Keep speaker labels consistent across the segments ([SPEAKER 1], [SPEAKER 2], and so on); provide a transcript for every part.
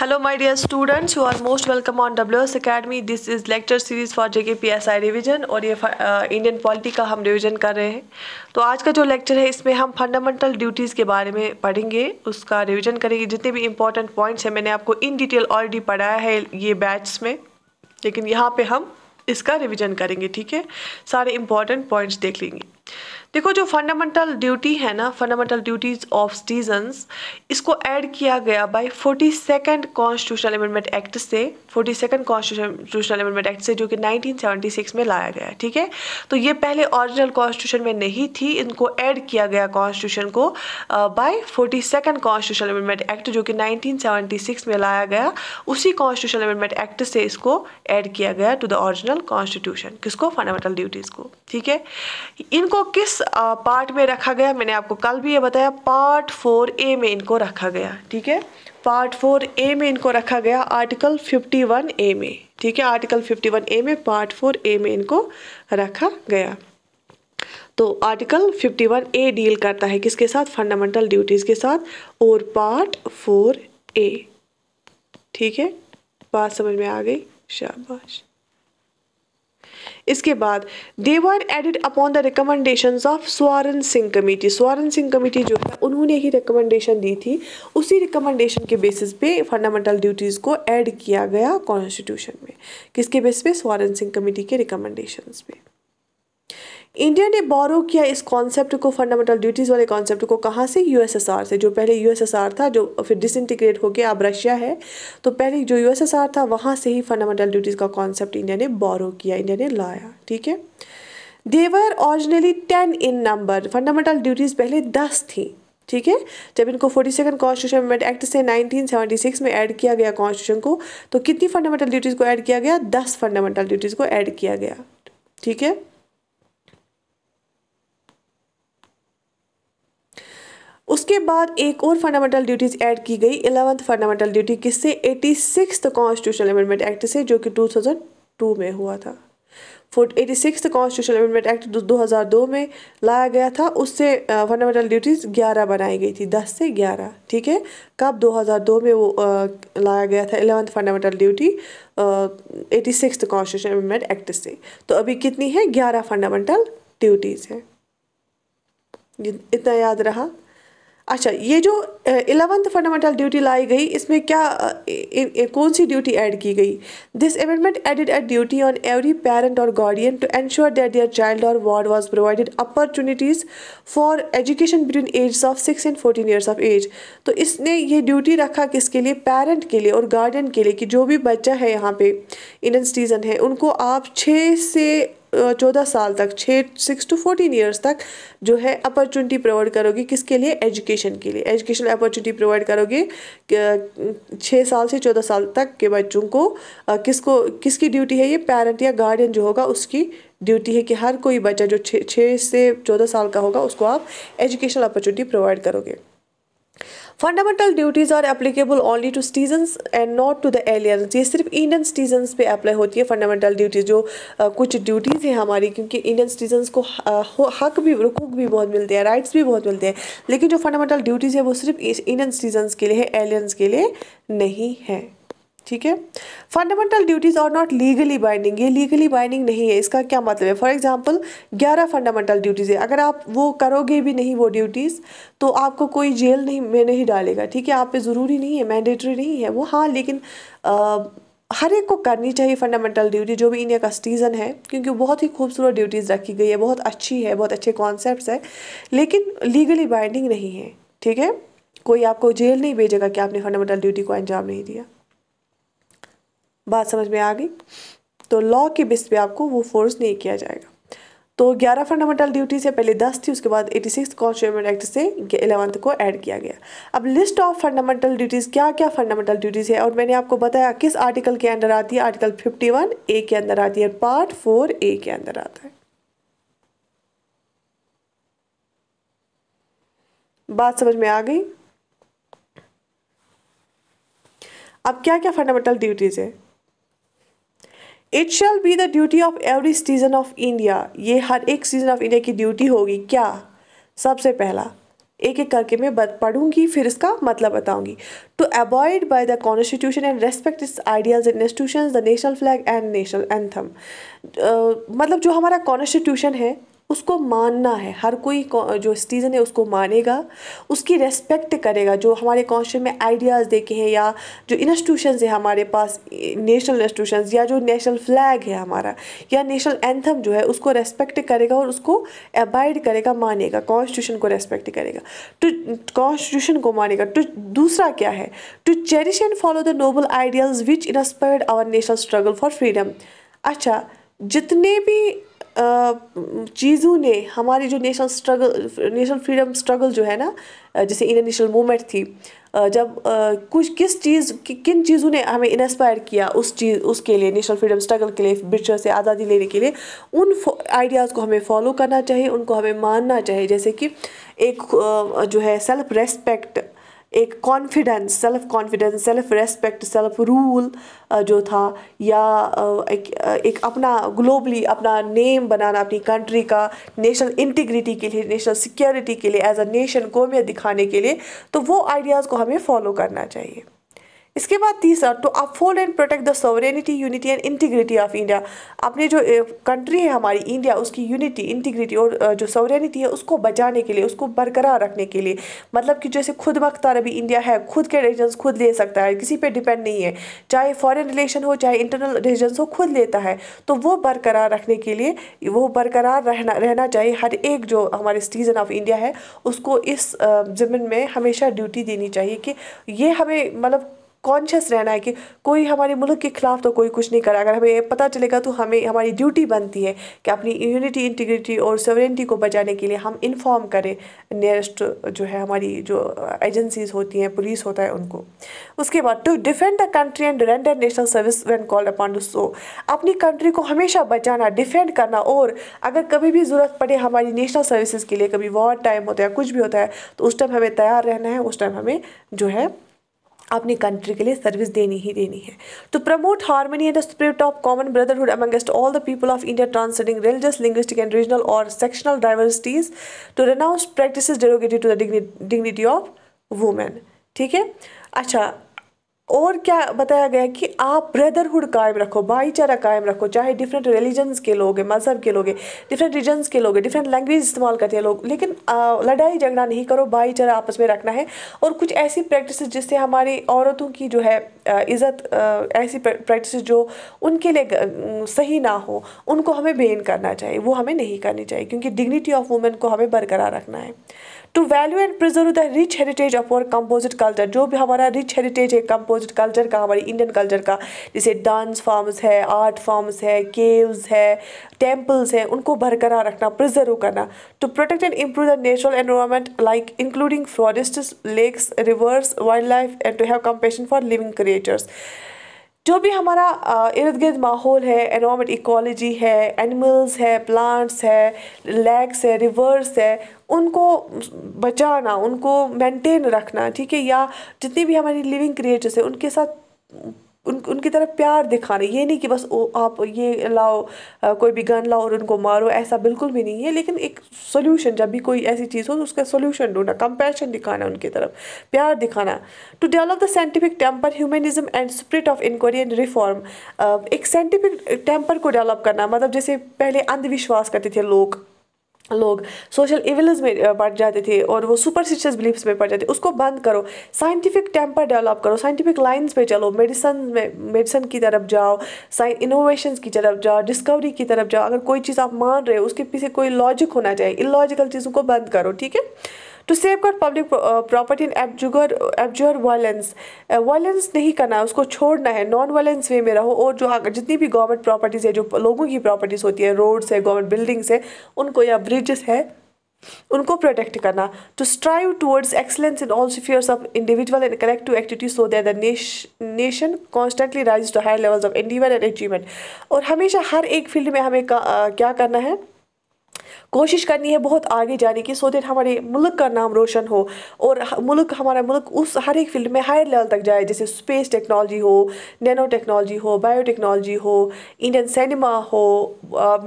[SPEAKER 1] hello Hello my dear students you are most welcome on WS Academy this is lecture P S I revision और ये Indian polity का हम revision कर रहे हैं तो आज का जो लेक्चर है इसमें हम फंडामेंटल ड्यूटीज़ के बारे में पढ़ेंगे उसका रिवीजन करेंगे जितने भी इंपॉर्टेंट पॉइंट्स हैं मैंने आपको इन डिटेल ऑलरेडी पढ़ाया है ये बैच में लेकिन यहाँ पर हम इसका रिविजन करेंगे ठीक है सारे इंपॉर्टेंट पॉइंट्स देख लेंगे देखो जो फंडामेंटल ड्यूटी है ना फंडामेंटल ड्यूटीज ऑफ सिटीजन्स इसको ऐड किया गया by forty second constitutional amendment act से forty second constitutional amendment act से जो कि 1976 में लाया गया ठीक है तो ये पहले ओरिजिनल कॉन्स्टिट्यूशन में नहीं थी इनको ऐड किया गया कॉन्स्टिट्यूशन को by forty second constitutional amendment act जो कि नाइनटीन में लाया गया उसी कॉन्स्टिट्यूशनल अमेंडमेंट एक्ट से इसको ऐड किया गया टू द ऑरिजिनल कॉन्स्टिट्यूशन किसको फंडामेंटल ड्यूटीज़ को ठीक है इनको इनको किस पार्ट में रखा गया मैंने आपको कल भी ये बताया पार्ट फोर ए में इनको रखा गया ठीक है पार्ट फोर ए में इनको रखा गया आर्टिकल फिफ्टी वन ए में ठीक है आर्टिकल फिफ्टी वन ए में पार्ट फोर ए में इनको रखा गया तो article fifty one A deal करता है किसके साथ फंडामेंटल ड्यूटीज़ के साथ और पार्ट फोर ए ठीक है बात समझ में आ गई शाबाश इसके बाद they were added upon the recommendation of Swaran Singh committee Swaran Singh committee जो है उन्होंने ही रिकमेंडेशन दी थी उसी रिकमेंडेशन के बेसिस पे फंडामेंटल ड्यूटीज़ को ऐड किया गया कॉन्स्टिट्यूशन में किसके बेस पे स्वरण सिंह कमेटी के रिकमेंडेशन पे इंडिया ने बोरो किया इस कॉन्सेप्ट को फंडामेंटल ड्यूटीज़ वाले कॉन्सेप्ट को कहाँ से यूएसएसआर से जो पहले यूएसएसआर था जो फिर डिसइंटीग्रेट होकर अब रशिया है तो पहले जो यूएसएसआर था वहाँ से ही फंडामेंटल ड्यूटीज़ का कॉन्सेप्ट इंडिया ने बोरो किया इंडिया ने लाया ठीक है there were originally ten in number fundamental duties पहले दस थी ठीक है जब इनको फोर्टी सेकेंड कॉन्स्टिट्यूशन एक्ट से 1976 में ऐड किया गया कॉन्स्टिट्यूशन को तो कितनी फंडामेंटल ड्यूटीज़ को ऐड किया गया दस फंडामेंटल ड्यूटीज़ को ऐड किया गया ठीक है उसके बाद एक और फंडामेंटल ड्यूटीज़ ऐड की गई इलेवंथ फंडामेंटल ड्यूटी किससे eighty six constitutional amendment act से जो कि 2002 में हुआ था fort eighty six constitution amendment act 2002 में लाया गया था उससे फंडामेंटल ड्यूटीज़ 11 बनाई गई थी 10 से 11 ठीक है कब 2002 में वो आ, लाया गया था eleventh fundamental duty eighty six constitution amendment act से तो अभी कितनी है 11 फंडामेंटल ड्यूटीज़ हैं इतना याद रहा अच्छा ये जो एलेवंथ फंडामेंटल ड्यूटी लाई गई इसमें क्या ए, ए, कौन सी ड्यूटी ऐड की गई this amendment added a duty on every parent or guardian to ensure that their child or ward was provided opportunities for education between age of six and fourteen years of age तो इसने ये duty रखा किसके लिए parent के लिए और guardian के लिए कि जो भी बच्चा है यहाँ पे इंडियन सिटीज़न है उनको आप छः से चौदह साल तक छः सिक्स टू फोर्टीन ईयर्स तक जो है अपॉर्चुनिटी प्रोवाइड करोगी किसके लिए एजुकेशन के लिए एजुकेशन अपॉर्चुनिटी प्रोवाइड करोगे छः साल से चौदह साल तक के बच्चों को किसको किसकी ड्यूटी है ये पेरेंट या गार्डियन जो होगा उसकी ड्यूटी है कि हर कोई बच्चा जो छः से चौदह साल का होगा उसको आप एजुकेशनल अपॉर्चुनिटी प्रोवाइड करोगे fundamental duties are applicable only to citizens and not to the aliens ये सिर्फ इंडियन सिटीजन्स पे अप्लाई होती है फंडामेंटल ड्यूटीज़ जो आ, कुछ ड्यूटीज़ हैं हमारी क्योंकि इंडियन सिटीजन्स को आ, हक भी हकूक भी बहुत मिलते हैं राइट्स भी बहुत मिलते हैं लेकिन जो फंडामेंटल ड्यूटीज़ है वो सिर्फ इंडियन सिटीजन्स के लिए है एलियंस के लिए नहीं है ठीक है fundamental duties are not legally binding ये लीगली बाइंडिंग नहीं है इसका क्या मतलब है फॉर एग्जांपल 11 फंडामेंटल ड्यूटीज़ है अगर आप वो करोगे भी नहीं वो ड्यूटीज़ तो आपको कोई जेल नहीं में नहीं डालेगा ठीक है आप पे ज़रूरी नहीं है मैंडेटरी नहीं है वो हाँ लेकिन आ, हर एक को करनी चाहिए फंडामेंटल ड्यूटी जो भी इंडिया का सिटीज़न है क्योंकि बहुत ही खूबसूरत ड्यूटीज़ रखी गई है बहुत अच्छी है बहुत अच्छे कॉन्सेप्ट है लेकिन लीगली बाइंडिंग नहीं है ठीक है कोई आपको जेल नहीं भेजेगा कि आपने फंडामेंटल ड्यूटी को अंजाम नहीं दिया बात समझ में आ गई तो लॉ के बेस पे आपको वो फोर्स नहीं किया जाएगा तो 11 फंडामेंटल ड्यूटी से पहले 10 थी उसके बाद 86 सिक्स कॉन्स्टिट्यूमेंट एक्ट से एलेवंथ को ऐड किया गया अब लिस्ट ऑफ फंडामेंटल ड्यूटीज़ क्या क्या फंडामेंटल ड्यूटीज़ है और मैंने आपको बताया किस आर्टिकल के अंदर आती है आर्टिकल 51 ए के अंदर आती है पार्ट फोर ए के अंदर आता है बात समझ में आ गई अब क्या क्या फंडामेंटल ड्यूटीज़ है it shall be the duty of every citizen of India ये हर एक सिटीजन ऑफ इंडिया की ड्यूटी होगी क्या सबसे पहला एक एक करके मैं पढ़ूंगी फिर इसका मतलब बताऊंगी to avoid by the constitution and respect its ideas and institution the national flag and national anthem मतलब जो हमारा कॉन्स्टिट्यूशन है उसको मानना है हर कोई जो सिटीज़न है उसको मानेगा उसकी रेस्पेक्ट करेगा जो हमारे कॉन्स्टिट्यूशन में आइडियाज़ देखे हैं या जो इंस्टीट्यूशन है हमारे पास नेशनल इंस्टीट्यूशन या जो नेशनल फ्लैग है हमारा या नेशनल एंथम जो है उसको रेस्पेक्ट करेगा और उसको अबाइड करेगा मानेगा कॉन्स्टिट्यूशन को रेस्पेक्ट करेगा टू तो कॉन्स्टिट्यूशन को मानेगा टू तो दूसरा क्या है to cherish and follow the noble ideas which inspired our national struggle for freedom अच्छा जितने भी चीज़ों ने हमारी जो national struggle national freedom struggle जो है ना जैसे इंडियन नेशनल मूवमेंट थी जब कुछ किस चीज़ कि, किन चीज़ों ने हमें इंस्पायर किया उस चीज़ उसके लिए नेशनल फ्रीडम स्ट्रगल के लिए ब्रिटिश से आज़ादी लेने के लिए उन आइडियाज़ को हमें फॉलो करना चाहिए उनको हमें मानना चाहिए जैसे कि एक जो है सेल्फ रेस्पेक्ट एक confidence self confidence self respect self rule जो था या uh, एक, uh, एक अपना ग्लोबली अपना नेम बनाना अपनी कंट्री का नेशनल इंटीग्रिटी के लिए नेशनल सिक्योरिटी के लिए एज अ नेशन को दिखाने के लिए तो वो आइडियाज़ को हमें फॉलो करना चाहिए इसके बाद तीसरा to uphold and protect the sovereignty unity and integrity of India अपने जो कंट्री है हमारी इंडिया उसकी यूनिटी इंटीग्रिटी और जो सोवरेनिटी है उसको बचाने के लिए उसको बरकरार रखने के लिए मतलब कि जैसे खुद मख्तार अभी इंडिया है खुद के डिसीजन खुद ले सकता है किसी पर डिपेंड नहीं है चाहे फ़ॉरन रिलेशन हो चाहे इंटरनल डिसीजन हो खुद लेता है तो वो बरकरार रखने के लिए वो बरकरार रहना रहना चाहिए हर एक जो हमारे सिटीज़न ऑफ इंडिया है उसको इस ज़मीन में हमेशा ड्यूटी देनी चाहिए कि ये हमें मतलब कॉन्शियस रहना है कि कोई हमारे मुल्क के ख़िलाफ़ तो कोई कुछ नहीं करा अगर हमें पता चलेगा तो हमें हमारी ड्यूटी बनती है कि अपनी यूनिटी इंटीग्रिटी और सवरेंटी को बचाने के लिए हम इन्फॉर्म करें नियरेस्ट जो है हमारी जो एजेंसीज होती हैं पुलिस होता है उनको उसके बाद to defend the country and render national service when call upon to so अपनी कंट्री को हमेशा बचाना डिफेंड करना और अगर कभी भी ज़रूरत पड़े हमारी नेशनल सर्विसज के लिए कभी वॉर टाइम होता है कुछ भी होता है तो उस टाइम हमें तैयार रहना है उस टाइम हमें जो है अपनी कंट्री के लिए सर्विस देनी ही देनी है to promote harmony and spirit of common brotherhood amongst all the people of India translating religious linguistic and regional or sectional diversities to renounce practice derogative to the dignity of women ठीक है अच्छा और क्या बताया गया कि आप brotherhood कायम रखो भाईचारा कायम रखो चाहे डिफरेंट रिलीजन्स के लोग हैं मज़हब के लोग हैं डिफरेंट रिलीजन्स के लोग हैं डिफरेंट लैंग्वेज इस्तेमाल करते हैं लोग लेकिन आ, लड़ाई झगड़ा नहीं करो भाईचारा आपस में रखना है और कुछ ऐसी प्रैक्टिस जिससे हमारी औरतों की जो है इज़्ज़त ऐसी प्रैक्टिस जो उनके लिए सही ना हो उनको हमें बेन करना चाहिए वो हमें नहीं करनी चाहिए क्योंकि डिग्निटी ऑफ वुमेन को हमें बरकरार रखना है to value and preserve the rich heritage of our composite culture जो भी हमारा रिच हेरिटेज है कंपोजिट कल्चर का हमारे इंडियन कल्चर का जैसे डांस फॉर्म्स है आर्ट फॉर्म्स है केव्स है टेम्पल्स हैं उनको बरकरार रखना प्रिजर्व करना to protect and improve the natural environment like including forest lakes rivers wild life and to have compassion for living creators जो भी हमारा इर्द गिर्द माहौल है एनवामेंट इकोलॉजी है एनिमल्स है प्लांट्स है लेक्स है रिवर्स है उनको बचाना उनको मेंटेन रखना ठीक है या जितनी भी हमारी लिविंग क्रिएटर्स है उनके साथ उन उनकी तरफ प्यार दिखाना ये नहीं कि बस ओ, आप ये लाओ आ, कोई भी गन लाओ और उनको मारो ऐसा बिल्कुल भी नहीं है लेकिन एक सोल्यूशन जब भी कोई ऐसी चीज़ हो तो उसका सोल्यूशन ढूंढना कंपैशन दिखाना उनकी तरफ प्यार दिखाना to develop the scientific temper humanism and spirit of inquiry and reform एक साइंटिफिक टेम्पर को डेवलप करना मतलब जैसे पहले अंधविश्वास करते थे लोग लोग सोशल इविल्स में बढ़ जाते थे और वो सुपरस्टिशियस बिलीफ्स में पड़ जाते थे उसको बंद करो साइंटिफिक टेम्पर डेवलप करो साइंटिफिक लाइंस पे चलो मेडिसन में मेडिसन की तरफ जाओ साइंस इनोवेशन की तरफ जाओ डिस्कवरी की तरफ जाओ अगर कोई चीज़ आप मान रहे हो उसके पीछे कोई लॉजिक होना चाहिए इन लॉजिकल चीज़ों को बंद करो ठीक है to safeguard public property in abjure abjure violence violence नहीं करना है उसको छोड़ना है नॉन वायलेंस वे में रहो और जो हाँ, जितनी भी गवर्नमेंट प्रॉपर्टीज़ है जो लोगों की प्रॉपर्टीज़ होती है रोड्स है गवर्नमेंट बिल्डिंग्स है उनको या ब्रिजेस है उनको प्रोटेक्ट करना to strive towards excellence in all spheres of individual and collective activities so that the nation constantly rise to higher levels of individual and achievement और हमेशा हर एक फील्ड में हमें uh, क्या करना है कोशिश करनी है बहुत आगे जाने की सो देट हमारे मुल्क का नाम रोशन हो और मुल्क हमारा मुल्क उस हर एक फील्ड में हायर लेवल तक जाए जैसे स्पेस टेक्नोलॉजी हो नैनो टेक्नोलॉजी हो बायो टेक्नोलॉजी हो इंडियन सिनेमा हो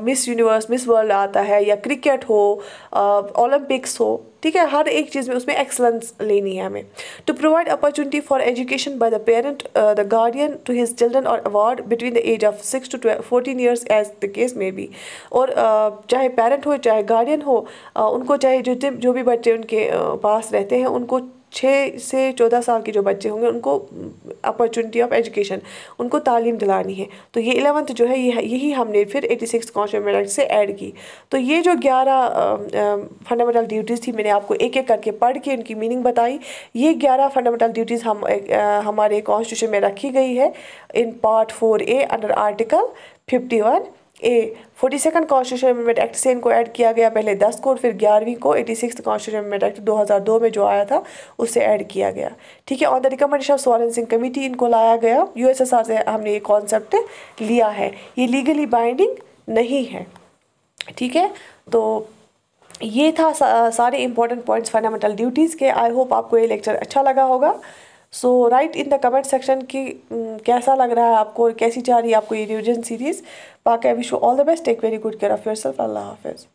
[SPEAKER 1] मिस यूनिवर्स मिस वर्ल्ड आता है या क्रिकेट हो ओलंपिक्स uh, हो ठीक है हर एक चीज़ में उसमें एक्सलेंस लेनी है हमें to provide opportunity for education by the parent the guardian to his children or ward between the age of six to fourteen years as the case may be or uh, चाहे parent हो चाहे guardian हो uh, उनको चाहे जो जो भी बच्चे उनके uh, पास रहते हैं उनको छः से चौदह साल के जो बच्चे होंगे उनको अपॉर्चुनिटी ऑफ एजुकेशन उनको तालीम दिलानी है तो ये इलेवंथ जो है यही हमने फिर एटी सिक्स कॉन्स्टिट्यूशन एक्ट से ऐड की तो ये जो ग्यारह फंडामेंटल ड्यूटीज़ थी मैंने आपको एक एक करके पढ़ के उनकी मीनिंग बताई ये ग्यारह फंडामेंटल ड्यूटीज़ हम आ, हमारे कॉन्स्टिट्यूशन में रखी गई है in part four A under article fifty one A forty second constitution amendment act से इनको ऐड किया गया पहले दस को फिर ग्यारहवीं को eighty six constitution amendment act दो हज़ार दो में जो आया था उससे ऐड किया गया ठीक है on the recommendation of Swaran Singh committee इनको लाया गया यू से हमने ये कॉन्सेप्ट लिया है ये लीगली बाइंडिंग नहीं है ठीक है तो ये था सारे इंपॉर्टेंट पॉइंट्स फंडामेंटल ड्यूटीज़ के आई होप आपको ये लेक्चर अच्छा लगा होगा so write in the comment section कि कैसा लग रहा है आपको और कैसी जा रही है आपको ये रिविजन सीरीज़ बाकी I wish you all the best take very good care of your self अल्लाह हाफिज़